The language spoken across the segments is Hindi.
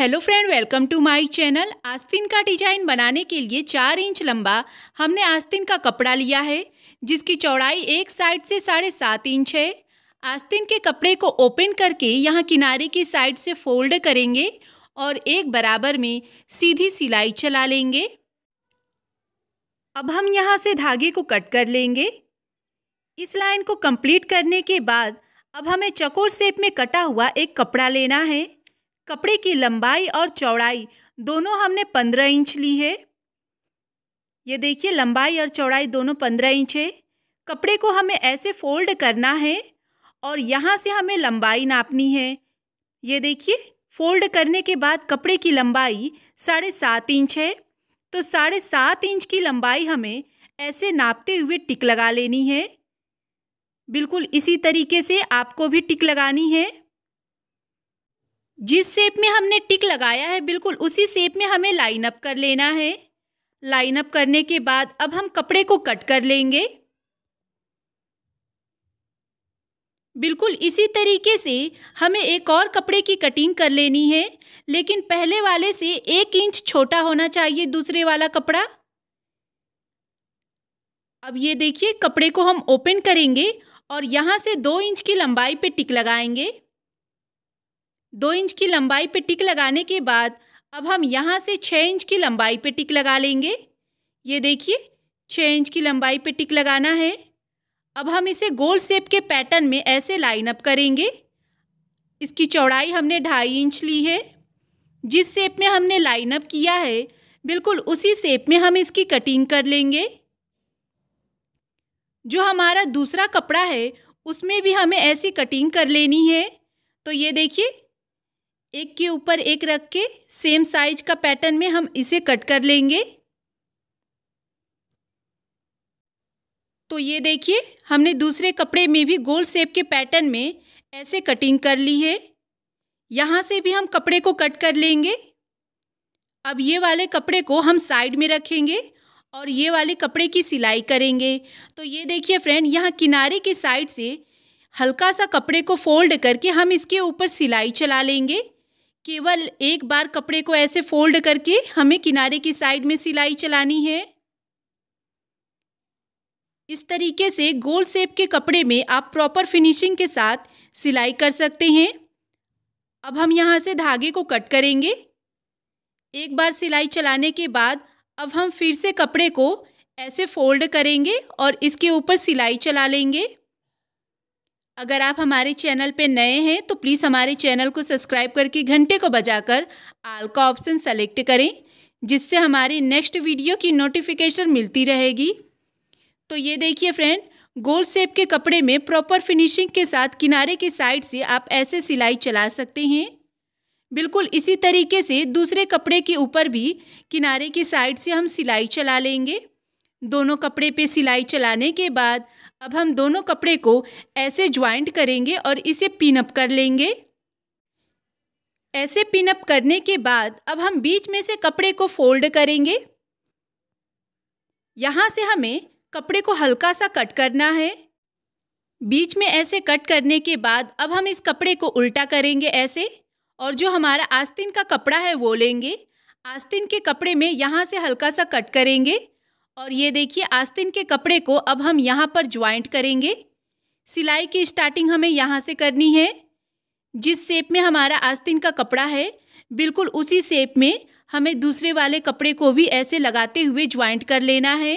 hello friend welcome to my channel आस्तीन का डिजाइन बनाने के लिए चार इंच लंबा हमने आस्तीन का कपड़ा लिया है जिसकी चौड़ाई एक साइड से साढ़े सात इंच है आस्तीन के कपड़े को ओपन करके यहाँ किनारे की साइड से फोल्ड करेंगे और एक बराबर में सीधी सिलाई चला लेंगे अब हम यहाँ से धागे को कट कर लेंगे इस लाइन को कंप्लीट करने के बाद अब हमें चकोर शेप में कटा हुआ एक कपड़ा लेना है कपड़े की लंबाई और चौड़ाई दोनों हमने पंद्रह इंच ली है ये देखिए लंबाई और चौड़ाई दोनों पंद्रह इंच है कपड़े को हमें ऐसे फोल्ड करना है और यहाँ से हमें लंबाई नापनी है ये देखिए फोल्ड करने के बाद कपड़े की लंबाई साढ़े सात इंच है तो साढ़े सात इंच की लंबाई हमें ऐसे नापते हुए टिक लगा लेनी है बिल्कुल इसी तरीके से आपको भी टिक लगानी है जिस शेप में हमने टिक लगाया है बिल्कुल उसी शेप में हमें लाइन अप कर लेना है लाइन अप करने के बाद अब हम कपड़े को कट कर लेंगे बिल्कुल इसी तरीके से हमें एक और कपड़े की कटिंग कर लेनी है लेकिन पहले वाले से एक इंच छोटा होना चाहिए दूसरे वाला कपड़ा अब ये देखिए कपड़े को हम ओपन करेंगे और यहाँ से दो इंच की लंबाई पे टिक लगाएंगे दो इंच की लंबाई पे टिक लगाने के बाद अब हम यहाँ से छः इंच की लंबाई पे टिक लगा लेंगे ये देखिए छः इंच की लंबाई पे टिक लगाना है अब हम इसे गोल सेप के पैटर्न में ऐसे लाइन अप करेंगे इसकी चौड़ाई हमने ढाई इंच ली है जिस सेप में हमने लाइन अप किया है बिल्कुल उसी सेप में हम इसकी कटिंग कर लेंगे जो हमारा दूसरा कपड़ा है उसमें भी हमें ऐसी कटिंग कर लेनी है तो ये देखिए एक के ऊपर एक रख के सेम साइज का पैटर्न में हम इसे कट कर लेंगे तो ये देखिए हमने दूसरे कपड़े में भी गोल शेप के पैटर्न में ऐसे कटिंग कर ली है यहाँ से भी हम कपड़े को कट कर लेंगे अब ये वाले कपड़े को हम साइड में रखेंगे और ये वाले कपड़े की सिलाई करेंगे तो ये देखिए फ्रेंड यहाँ किनारे की साइड से हल्का सा कपड़े को फोल्ड करके हम इसके ऊपर सिलाई चला लेंगे केवल एक बार कपड़े को ऐसे फोल्ड करके हमें किनारे की साइड में सिलाई चलानी है इस तरीके से गोल सेप के कपड़े में आप प्रॉपर फिनिशिंग के साथ सिलाई कर सकते हैं अब हम यहाँ से धागे को कट करेंगे एक बार सिलाई चलाने के बाद अब हम फिर से कपड़े को ऐसे फोल्ड करेंगे और इसके ऊपर सिलाई चला लेंगे अगर आप हमारे चैनल पर नए हैं तो प्लीज़ हमारे चैनल को सब्सक्राइब करके घंटे को बजाकर आल का ऑप्शन सेलेक्ट करें जिससे हमारी नेक्स्ट वीडियो की नोटिफिकेशन मिलती रहेगी तो ये देखिए फ्रेंड गोल सेप के कपड़े में प्रॉपर फिनिशिंग के साथ किनारे की साइड से आप ऐसे सिलाई चला सकते हैं बिल्कुल इसी तरीके से दूसरे कपड़े के ऊपर भी किनारे की साइड से हम सिलाई चला लेंगे दोनों कपड़े पे सिलाई चलाने के बाद अब हम दोनों कपड़े को ऐसे ज्वाइंट करेंगे और इसे पिनअप कर लेंगे ऐसे पिनअप करने के बाद अब हम बीच में से कपड़े को फोल्ड करेंगे यहाँ से हमें कपड़े को हल्का सा कट करना है बीच में ऐसे कट करने के बाद अब हम इस कपड़े को उल्टा करेंगे ऐसे और जो हमारा आस्तीन का कपड़ा है वो लेंगे आस्तीन के कपड़े में यहाँ से हल्का सा कट करेंगे और ये देखिए आस्तीन के कपड़े को अब हम यहाँ पर ज्वाइंट करेंगे सिलाई की स्टार्टिंग हमें यहाँ से करनी है जिस शेप में हमारा आस्तीन का कपड़ा है बिल्कुल उसी शेप में हमें दूसरे वाले कपड़े को भी ऐसे लगाते हुए ज्वाइंट कर लेना है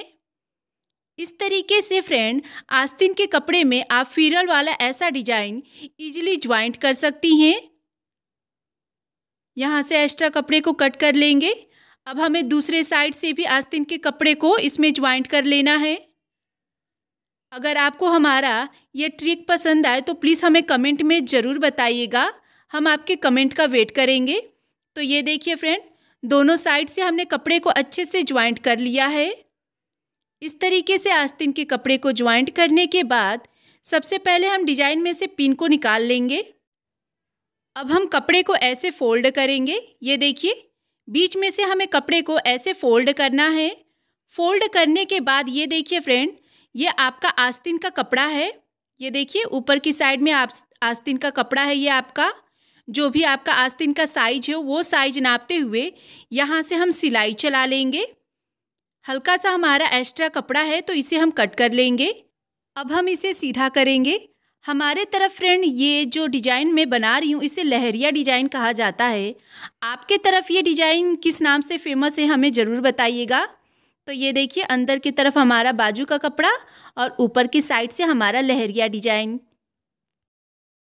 इस तरीके से फ्रेंड आस्तीन के कपड़े में आप फिरल वाला ऐसा डिजाइन इजीली ज्वाइंट कर सकती हैं यहाँ से एक्स्ट्रा कपड़े को कट कर लेंगे अब हमें दूसरे साइड से भी आस्तीन के कपड़े को इसमें ज्वाइंट कर लेना है अगर आपको हमारा ये ट्रिक पसंद आए तो प्लीज़ हमें कमेंट में ज़रूर बताइएगा हम आपके कमेंट का वेट करेंगे तो ये देखिए फ्रेंड दोनों साइड से हमने कपड़े को अच्छे से ज्वाइंट कर लिया है इस तरीके से आस्तीन के कपड़े को ज्वाइंट करने के बाद सबसे पहले हम डिजाइन में से पिन को निकाल लेंगे अब हम कपड़े को ऐसे फोल्ड करेंगे ये देखिए बीच में से हमें कपड़े को ऐसे फोल्ड करना है फोल्ड करने के बाद ये देखिए फ्रेंड ये आपका आस्तीन का कपड़ा है ये देखिए ऊपर की साइड में आप आस्तीन का कपड़ा है ये आपका जो भी आपका आस्तीन का साइज है वो साइज नापते हुए यहाँ से हम सिलाई चला लेंगे हल्का सा हमारा एक्स्ट्रा कपड़ा है तो इसे हम कट कर लेंगे अब हम इसे सीधा करेंगे हमारे तरफ फ्रेंड ये जो डिजाइन मैं बना रही हूँ इसे लहरिया डिजाइन कहा जाता है आपके तरफ ये डिजाइन किस नाम से फेमस है हमें ज़रूर बताइएगा तो ये देखिए अंदर की तरफ हमारा बाजू का कपड़ा और ऊपर की साइड से हमारा लहरिया डिजाइन